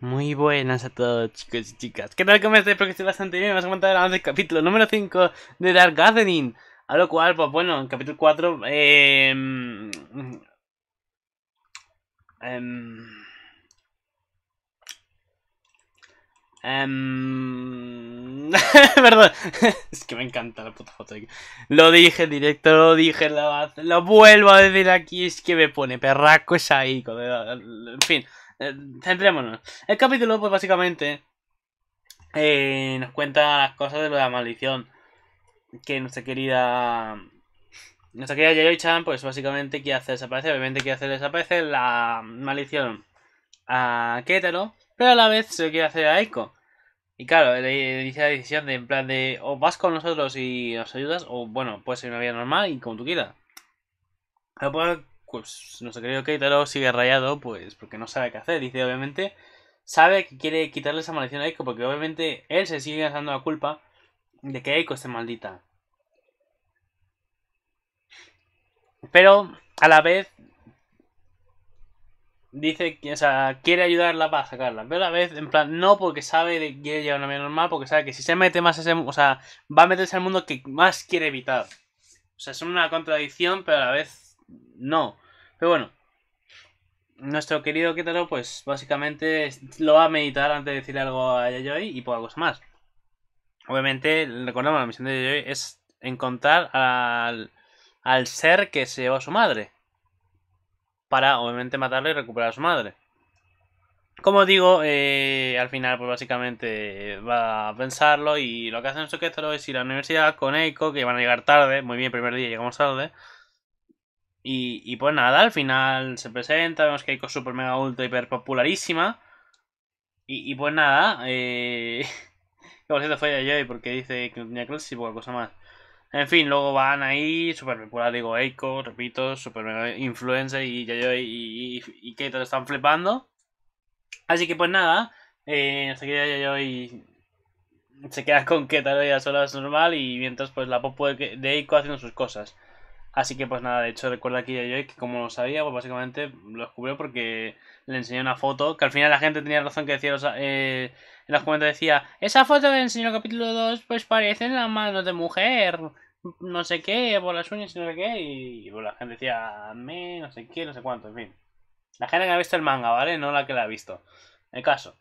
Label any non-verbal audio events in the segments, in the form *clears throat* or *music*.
Muy buenas a todos chicos y chicas. ¿Qué tal? ¿Cómo estáis? Espero que estéis bastante bien. Vamos a contar ahora el capítulo número 5 de Dark Gathering. A lo cual, pues bueno, en capítulo 4 eh, eh. *laughs* perdón, *laughs* es que me encanta la puta foto. Lo dije en directo, lo dije, en la base lo vuelvo a decir aquí. Es que me pone perraco esa ahí En fin, eh, centrémonos. El capítulo, pues básicamente, eh, nos cuenta las cosas de la maldición que nuestra querida nuestra querida Yayoi-chan, pues básicamente quiere hacer desaparecer, obviamente quiere hacer desaparecer la maldición a Ketaro, pero a la vez se lo quiere hacer a Eiko. Y claro, le dice la decisión de en plan de o vas con nosotros y nos ayudas, o bueno, puede ser una vida normal y como tú quieras. Pero pues, pues nuestro querido Keitaro sigue rayado, pues porque no sabe qué hacer. Dice, obviamente, sabe que quiere quitarle esa maldición a Eiko, porque obviamente él se sigue dando la culpa de que Eiko esté maldita. Pero a la vez dice que, o sea, quiere ayudarla para sacarla. Pero a la vez, en plan, no porque sabe que quiere llevar una vida normal, porque sabe que si se mete más ese, o sea, va a meterse al mundo que más quiere evitar. O sea, es una contradicción, pero a la vez no. Pero bueno, nuestro querido Ketaro pues básicamente lo va a meditar antes de decir algo a Yayoi y por algo más. Obviamente, recordemos, la misión de Yayoi es encontrar al al ser que se llevó a su madre. Para, obviamente, matarle y recuperar a su madre. Como digo, eh, al final, pues básicamente eh, va a pensarlo y lo que hacen esto es ir a la universidad con Eiko, que van a llegar tarde. Muy bien, primer día llegamos tarde. Y, pues nada, al final se presenta, vemos que Eiko es super mega ultra hiper popularísima. Y, pues nada, eh... *laughs* que por fue porque dice que no tenía clases y poca cosa más. En fin, luego van ahí, super popular, digo, Eiko, repito, super influencer y Yayoi y, y, están flipando. Así que pues nada, eh, hasta que se queda con y ya solas normal y mientras pues la pop de Eiko haciendo sus cosas. Así que pues nada, de hecho recuerda aquí a Joy que como lo sabía, pues básicamente lo descubrió porque le enseñé una foto, que al final la gente tenía razón que decía, eh, en los comentarios decía, esa foto que enseñó el capítulo 2 pues parecen la mano de mujer, no sé qué, por las uñas y no sé qué, y, pues, la gente decía, me, no sé qué, no sé cuánto, en fin. La gente que ha visto el manga, ¿vale? No la que la ha visto. El caso.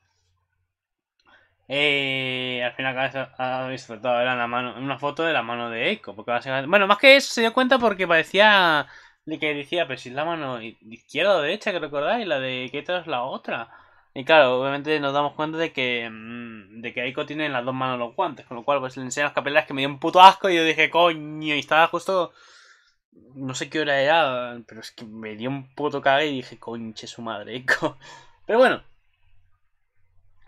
Eh, al final ha disfrutado era la mano, una foto de la mano de Eiko. Porque bueno, más que eso se dio cuenta porque parecía que decía, pero si es la mano izquierda o derecha, que recordáis, la de Ketra es la otra. Y claro, obviamente nos damos cuenta de que, mm, de que tiene las dos manos los guantes, con lo cual pues le enseñan las capelas que me dio un puto asco y yo dije, coño, y estaba justo... No sé qué hora era, pero es que me dio un puto cague y dije, conche su madre, Eiko. *laughs* Pero bueno,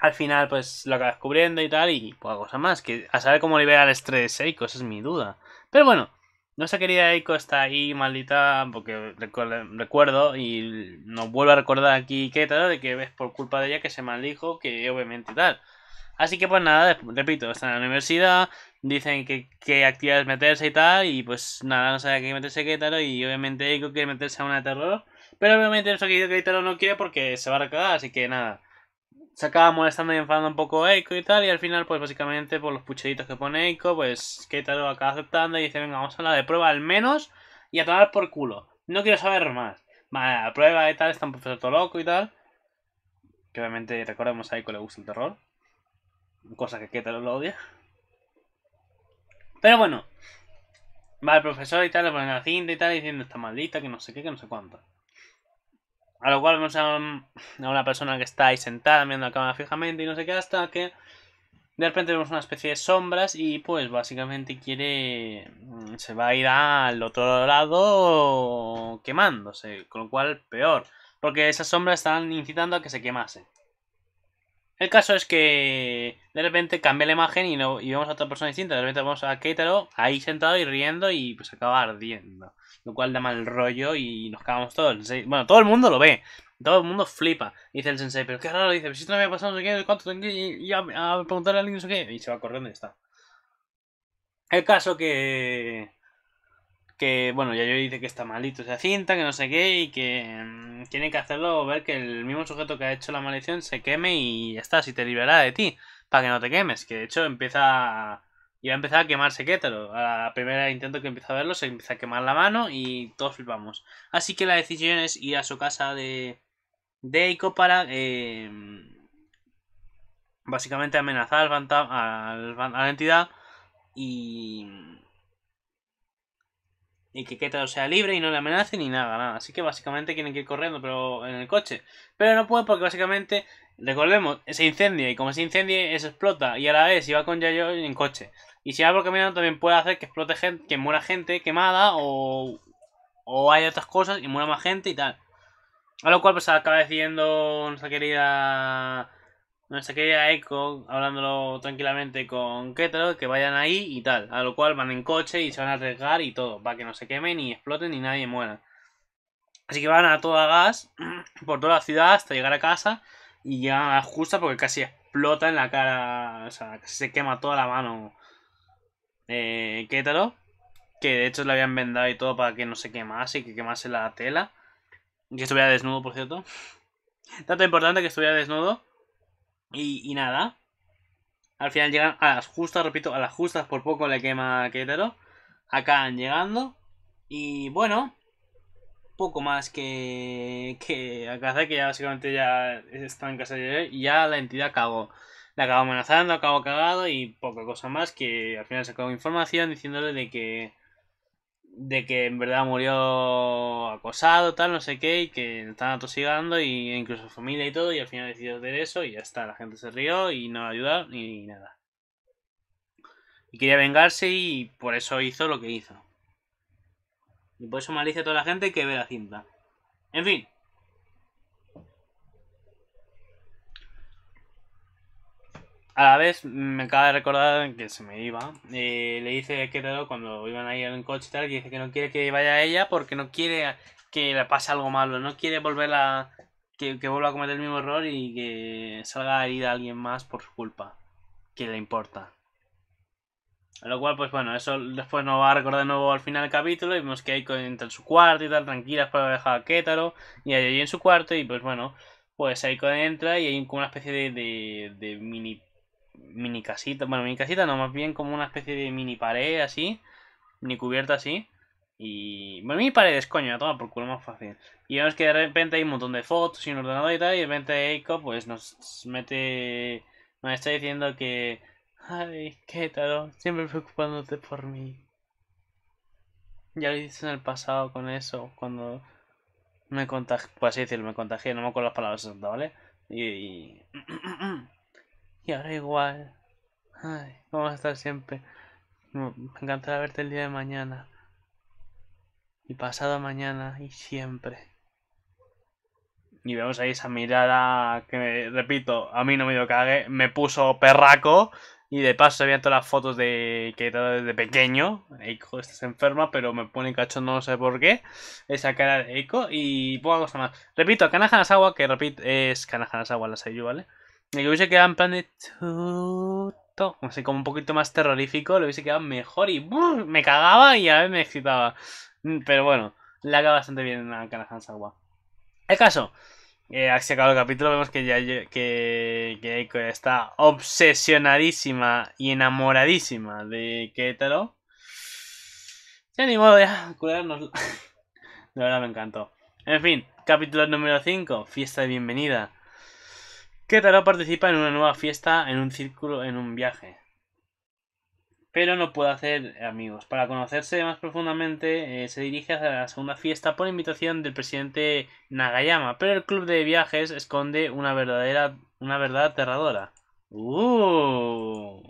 al final pues lo acaba descubriendo y tal y pues cosa más. Que a saber cómo liberar el estrés Eiko, esa es mi duda. Pero bueno, nuestra querida Eiko está ahí, maldita, porque recuerdo y nos vuelve a recordar aquí que tal, de que ves por culpa de ella que se maldijo, que obviamente tal. Así que pues nada, repito, está en la universidad, dicen que, qué actividades meterse y tal, y pues nada, no sabe qué meterse qué y obviamente Eiko quiere meterse a una terror, pero obviamente nuestro que Keitaro no quiere porque se va a recagar, así que nada se acaba molestando y enfadando un poco Eiko y tal, y al final, pues básicamente por los pucheritos que pone Eiko, pues lo acaba aceptando y dice, venga, vamos a la de prueba al menos y a tomar por culo. No quiero saber más. Vale, la prueba y tal, está un profesor todo loco y tal. Que obviamente recordemos a Eiko le gusta el terror. Cosa que tal lo odia. Pero bueno. Va el profesor y tal, le ponen la cinta y tal, diciendo, está maldita, que no sé qué, que no sé cuánto. A lo cual vemos a, una persona que está ahí sentada mirando la cámara fijamente y no sé qué, hasta que de repente vemos una especie de sombras y pues básicamente quiere... Mm, se va a ir al otro lado quemándose, con lo cual peor, porque esas sombras están incitando a que se quemase. El caso es que de repente cambia la imagen y, no, y vemos a otra persona distinta. De repente vemos a Keitaro ahí sentado y riendo y pues acaba ardiendo. Lo cual da mal rollo y nos cagamos todos. Bueno, todo el mundo lo ve. Todo el mundo flipa. Dice el sensei, pero qué raro. Dice, pues si esto no me ha pasado, no sé qué, cuánto tengo y, a, preguntarle a alguien, no sé qué. Y se va corriendo y está. El caso que... Que, bueno, ya yo dice que está malito esa cinta, que no sé qué y que mm, tiene que hacerlo ver que el mismo sujeto que ha hecho la maldición se queme y ya está, si te liberará de ti, para que no te quemes, que de hecho empieza a... Y a empezar a quemarse A la primera intento que empieza a verlo, se empieza a quemar la mano y todos flipamos. Así que la decisión es ir a su casa de, de para em, básicamente amenazar al, a la entidad y y que Ketaro sea libre y no le amenace ni nada, nada. Así que básicamente tienen que ir corriendo pero en el coche. Pero no pueden porque básicamente, recordemos, se incendia y como se incendia, se explota. Y a la vez, si va con Yayo en coche. Y si va por camino también puede hacer que explote gente, que muera gente quemada o, hay otras cosas y muera más gente y tal. A lo cual pues acaba decidiendo nuestra querida no sé qué, Echo, hablándolo tranquilamente con Kétaro que vayan ahí y tal. A lo cual van en coche y se van a arriesgar y todo, para que no se quemen y exploten y nadie muera. Así que van a toda gas *clears throat* por toda la ciudad hasta llegar a casa y ya a justa porque casi explota en la cara, o sea, se quema toda la mano eh, que de hecho le habían vendado y todo para que no se quemase y que quemase la tela. Y que estuviera desnudo, por cierto. Tanto *laughs* importante que estuviera desnudo y, nada. Al final llegan a las justas, repito, a las justas por poco le quema Ketero, Acaban llegando. Y bueno, poco más que, que acaso que ya básicamente ya está en casa de y ya la entidad acabó. La acabó amenazando, acabó cagado y poca cosa más que al final sacó información diciéndole de que de que en verdad murió acosado, tal, no sé qué, y que están atosigando, y incluso familia y todo, y al final decidió hacer eso, y ya está, la gente se rió y no ayudó ni nada. Y quería vengarse y por eso hizo lo que hizo. Y por eso malicia a toda la gente que ve la cinta. En fin, a la vez mm, me acaba de recordar que se me iba. Eh, le dice a Kétaro cuando iban ahí ir en coche y tal, que dice que no quiere que vaya ella porque no quiere que le pase algo malo, no quiere volver a que, vuelva a cometer el mismo error y que salga herida alguien más por su culpa, que le importa. A lo cual, pues bueno, eso después nos va a recordar de nuevo al final del capítulo. Y vemos que Aiko entra en su cuarto y tal, tranquila, después para dejar a Kétaro. Y ahí en su cuarto, y pues bueno, pues ahí entra y hay como una especie de, de mini mini casita, bueno, mini casita no, más bien como una especie de mini pared así, mini cubierta así. Y. Bueno, mini paredes, coño, toma por culo más fácil. Y vemos que de repente hay un montón de fotos y un ordenador y tal, y de repente Eiko pues nos mete. Nos está diciendo que. Ay, tal, siempre preocupándote por mí. Ya lo hice en el pasado con eso, cuando me contagié, pues así decirlo, me contagié, no me acuerdo las palabras ¿vale? y... *clears throat* Y ahora igual. Ay, vamos a estar siempre. Me encantará verte el día de mañana. Y pasado mañana y siempre. Y vemos ahí esa mirada que, repito, a mí no me dio cague. Me puso perraco. Y de paso había todas las fotos de que era desde pequeño. Eiko, estás enferma, pero me pone cacho. no sé por qué. Esa cara de Eiko y poca cosa más. Repito, agua que repito, es agua la yo. ¿vale? que hubiese quedado en plan de... o como un poquito más terrorífico, Lo hubiese quedado mejor y... Me cagaba y a ver me excitaba. Mm, pero bueno, le acaba bastante bien a Kanahan Sawa. El caso... Eh, ha se el capítulo, vemos que ya que, Eiko está obsesionadísima y enamoradísima de Ketaro. Ya ni modo, ya curarnos. De *laughs* verdad me encantó. En fin, capítulo número 5, fiesta de bienvenida que Taro participa en una nueva fiesta, en un círculo, en un viaje. Pero no puede hacer amigos. Para conocerse más profundamente, eh, se dirige a la segunda fiesta por invitación del presidente Nagayama. Pero el club de viajes esconde una verdadera, una verdad aterradora. ¡Uh!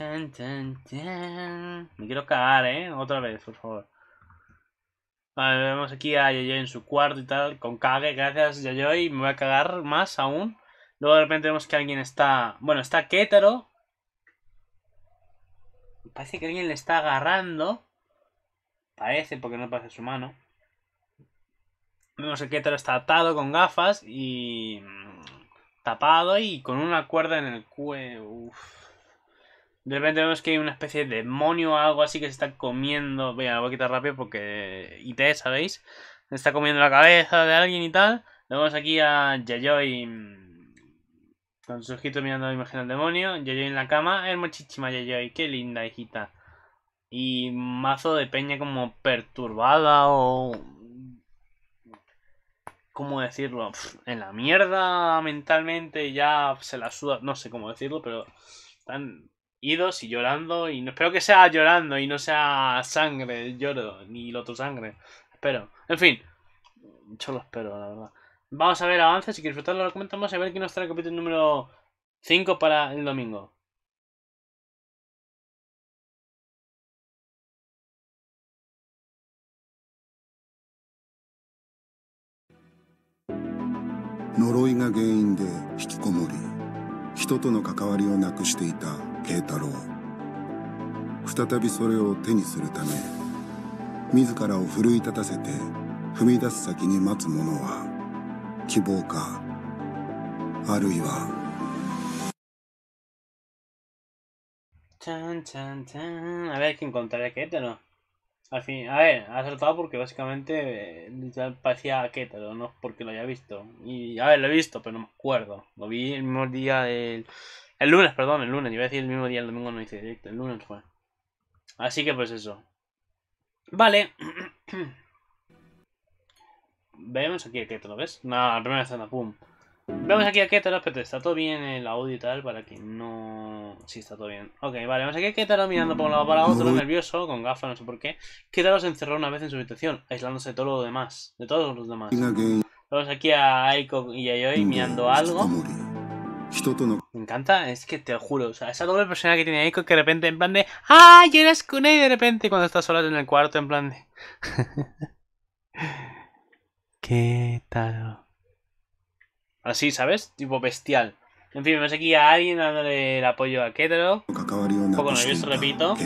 Me quiero cagar, ¿eh? Otra vez, por favor. Vale, vemos aquí a Yayoi en su cuarto y tal, con cague, gracias Yayoi, me voy a cagar más aún. Luego de repente vemos que alguien está... Bueno, está Kétaro. Parece que alguien le está agarrando. Parece, porque no parece su mano. Vemos que Kétaro está atado con gafas y... Mm, tapado y con una cuerda en el cuello. De repente vemos que hay una especie de demonio o algo así que se está comiendo. voy a quitar rápido porque eh, IT, ¿sabéis? Se está comiendo la cabeza de alguien y tal. Luego vemos aquí a Yayoi mm, con su ojito mirando la imagen del demonio. Yayoi en la cama. muchísima Yayoi, qué linda hijita. Y mazo de peña como perturbada o... ¿Cómo decirlo? En la mierda mentalmente ya se la suda, no sé cómo decirlo, pero Tan idos y llorando. Y espero que sea llorando y no sea sangre, lloro, ni otro sangre. Espero. En fin, yo lo espero, la verdad. Vamos a ver avances y que disfrutarlo. Lo comentamos a ver quién nos trae el capítulo número 5 para el domingo. domingo. A ver, que encontrar a Kétaro. Al fin, a ver, ha acertado porque básicamente parecía a Kétaro, no porque lo haya visto. Y, a ver, lo he visto, pero no me acuerdo. Lo vi el mismo día del el lunes, perdón, el lunes. Iba a decir el mismo día, el domingo no hice directo. El lunes fue. Así que pues eso. Vale. *clears throat* Vemos aquí a Ketro, ¿ves? No, la primera escena, pum. Vemos aquí a Ketro, pero está todo bien el audio y tal, para que no... Sí, está todo bien. Ok, vale, vemos aquí a Ketro mirando por un lado para otro, nervioso, con gafas, no sé por qué. Ketro se encerró una vez en su habitación, aislándose de todo lo demás, de todos los demás. Vemos aquí a Aiko y a mirando algo. Me encanta, es que te juro, o sea, esa doble persona que tiene Eiko que de repente en plan de ¡Ah! Lloras con él de repente cuando estás sola en el cuarto en plan de... *laughs* ¿Qué tal? Así, ¿sabes? Tipo bestial. En fin, me aquí a alguien dándole el apoyo a Ketaro. Un poco nervioso, repito.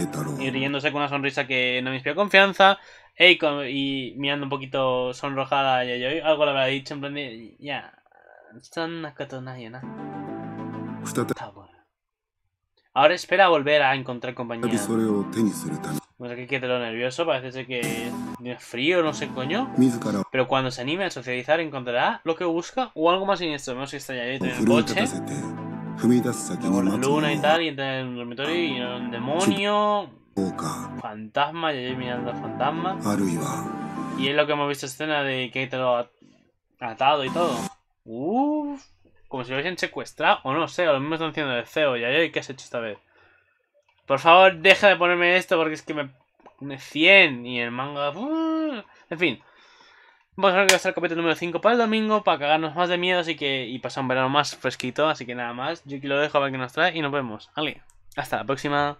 Y riéndose con una sonrisa que no me inspira confianza. Eiko y mirando un poquito sonrojada a Algo le habrá dicho en plan de... Ya... Son nada Ah, Ahora espera volver a encontrar compañía. Bueno, que quedó lo nervioso, parece ser que es frío, no sé coño. Pero cuando se anime a socializar encontrará lo que busca o algo más siniestro. si que si en el coche. luna y tal, y entra en el dormitorio y un demonio. Fantasma, y allí mirando al fantasma. Y es lo que hemos visto escena de que te lo ha atado y todo. Uff como si lo hubiesen secuestrado, o no sé, o lo mismo están haciendo de CEO, y ay, ¿qué has hecho esta vez? Por favor, deja de ponerme esto porque es que me... me 100 y el manga... en fin. Vamos a ver que va a estar el capítulo número 5 para el domingo, para cagarnos más de miedo así que, y pasar un verano más fresquito. Así que nada más, yo aquí lo dejo a ver qué nos trae y nos vemos. hasta la próxima.